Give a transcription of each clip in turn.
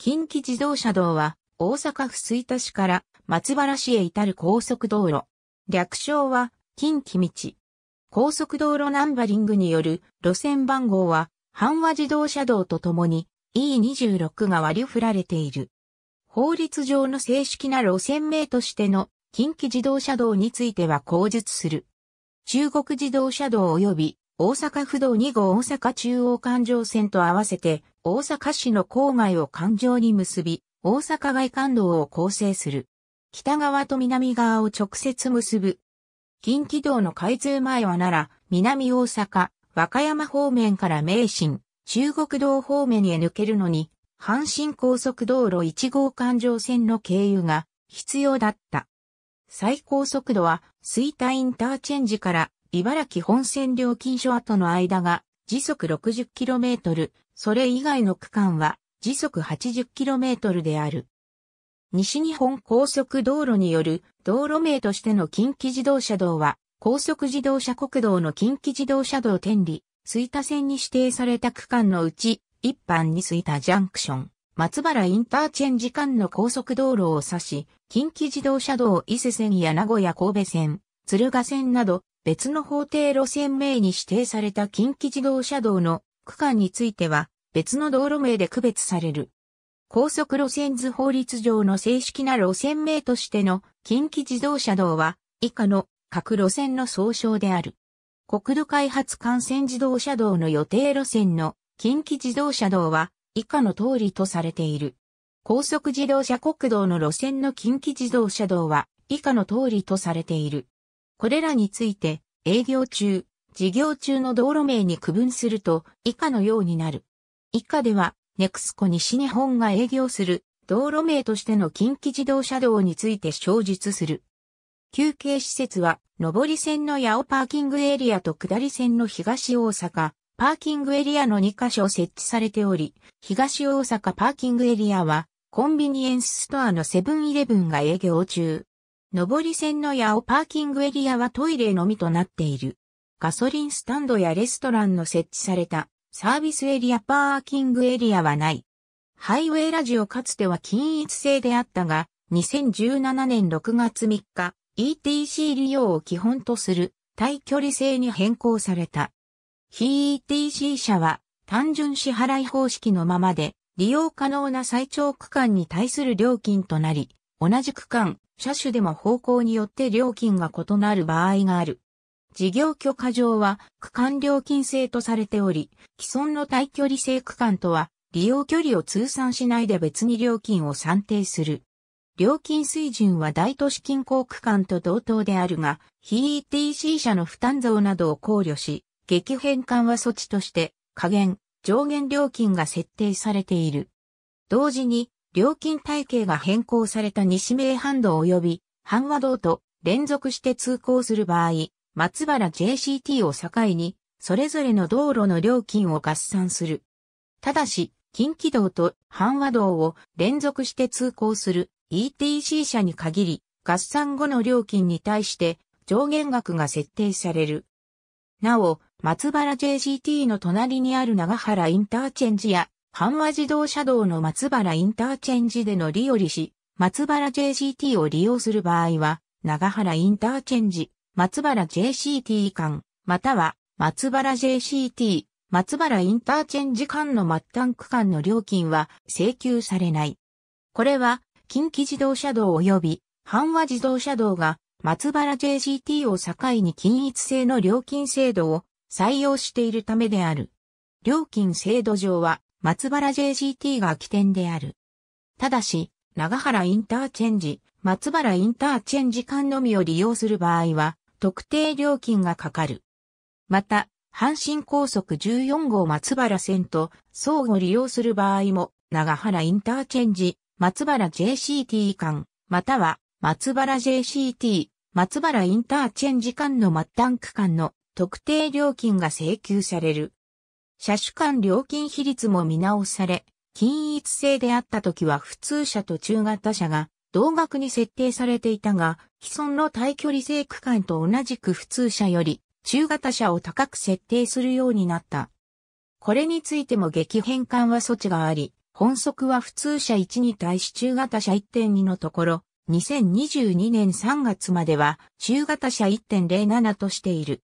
近畿自動車道は、大阪府吹田市から松原市へ至る高速道路。略称は、近畿道。高速道路ナンバリングによる路線番号は、阪和自動車道とともに E26 が割り振られている。法律上の正式な路線名としての近畿自動車道については口述する。中国自動車道及び大阪府道2号大阪中央環状線と合わせて大阪市の郊外を環状に結び、大阪外環道を構成する。北側と南側を直接結ぶ。近畿道の開通前は奈良、南大阪、和歌山方面から名神、中国道方面へ抜けるのに、阪神高速道路1号環状線の経由が必要だった。最高速度は、水田インターチェンジから茨城本線料金所跡の間が時速 60km、それ以外の区間は時速 80km である。西日本高速道路による道路名としての近畿自動車道は高速自動車国道の近畿自動車道天理、水田線に指定された区間のうち一般に水田ジャンクション、松原インターチェンジ間の高速道路を指し、近畿自動車道伊勢線や名古屋神戸線、鶴ヶ線など別の法定路線名に指定された近畿自動車道の区間については別の道路名で区別される。高速路線図法律上の正式な路線名としての近畿自動車道は以下の各路線の総称である。国土開発幹線自動車道の予定路線の近畿自動車道は以下の通りとされている。高速自動車国道の路線の近畿自動車道は以下の通りとされている。これらについて営業中、事業中の道路名に区分すると以下のようになる。以下では、ネクスコ西日本が営業する道路名としての近畿自動車道について詳述する。休憩施設は、上り線の八尾パーキングエリアと下り線の東大阪、パーキングエリアの2カ所設置されており、東大阪パーキングエリアは、コンビニエンスストアのセブンイレブンが営業中。上り線の八尾パーキングエリアはトイレのみとなっている。ガソリンスタンドやレストランの設置されたサービスエリアパーキングエリアはない。ハイウェイラジオかつては均一制であったが、2017年6月3日、ETC 利用を基本とする対距離制に変更された。非 ETC 車は単純支払い方式のままで利用可能な最長区間に対する料金となり、同じ区間、車種でも方向によって料金が異なる場合がある。事業許可上は区間料金制とされており、既存の対距離制区間とは利用距離を通算しないで別に料金を算定する。料金水準は大都市近郊区間と同等であるが、非 ETC 社の負担増などを考慮し、激変緩和措置として下限、上限料金が設定されている。同時に、料金体系が変更された西名阪道及び阪和道と連続して通行する場合、松原 JCT を境に、それぞれの道路の料金を合算する。ただし、近畿道と阪和道を連続して通行する ETC 車に限り、合算後の料金に対して上限額が設定される。なお、松原 JCT の隣にある長原インターチェンジや、阪和自動車道の松原インターチェンジで乗り降りし、松原 JCT を利用する場合は、長原インターチェンジ、松原 JCT 間、または、松原 JCT、松原インターチェンジ間の末端区間の料金は請求されない。これは、近畿自動車道及び、阪和自動車道が、松原 JCT を境に均一性の料金制度を採用しているためである。料金制度上は、松原 JCT が起点である。ただし、長原インターチェンジ、松原インターチェンジ間のみを利用する場合は、特定料金がかかる。また、阪神高速14号松原線と相互利用する場合も、長原インターチェンジ、松原 JCT 間、または松原 JCT、松原インターチェンジ間の末端区間の特定料金が請求される。車種間料金比率も見直され、均一性であった時は普通車と中型車が同額に設定されていたが、既存の対距離制区間と同じく普通車より中型車を高く設定するようになった。これについても激変緩和措置があり、本則は普通車1に対し中型車1.2のところ、2022年3月までは中型車1.07としている。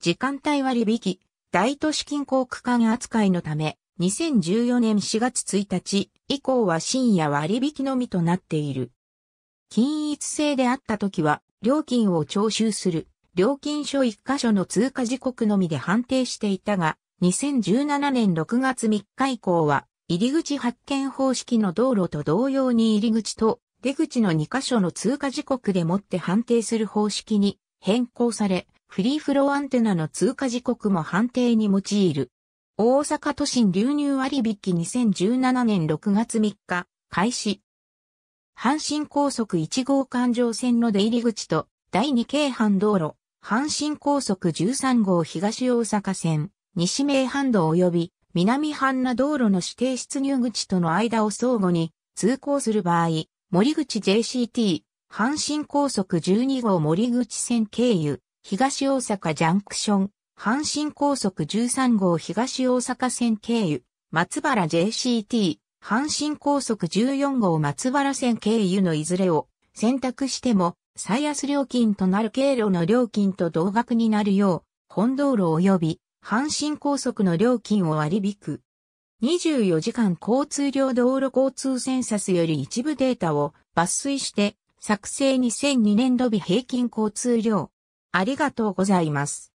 時間帯割引、大都市近郊区間扱いのため、2014年4月1日以降は深夜割引のみとなっている。均一性であった時は、料金を徴収する、料金所1箇所の通過時刻のみで判定していたが、2017年6月3日以降は、入り口発見方式の道路と同様に入り口と出口の2箇所の通過時刻でもって判定する方式に変更され、フリーフローアンテナの通過時刻も判定に用いる。大阪都心流入割引2017年6月3日、開始。阪神高速1号環状線の出入り口と、第2京阪道路、阪神高速13号東大阪線、西名阪道及び南阪那道路の指定出入口との間を相互に通行する場合、森口 JCT、阪神高速12号森口線経由、東大阪ジャンクション、阪神高速13号東大阪線経由、松原 JCT、阪神高速14号松原線経由のいずれを選択しても、最安料金となる経路の料金と同額になるよう、本道路及び阪神高速の料金を割り引く。24時間交通量道路交通センサスより一部データを抜粋して、作成2002年度日平均交通量。ありがとうございます。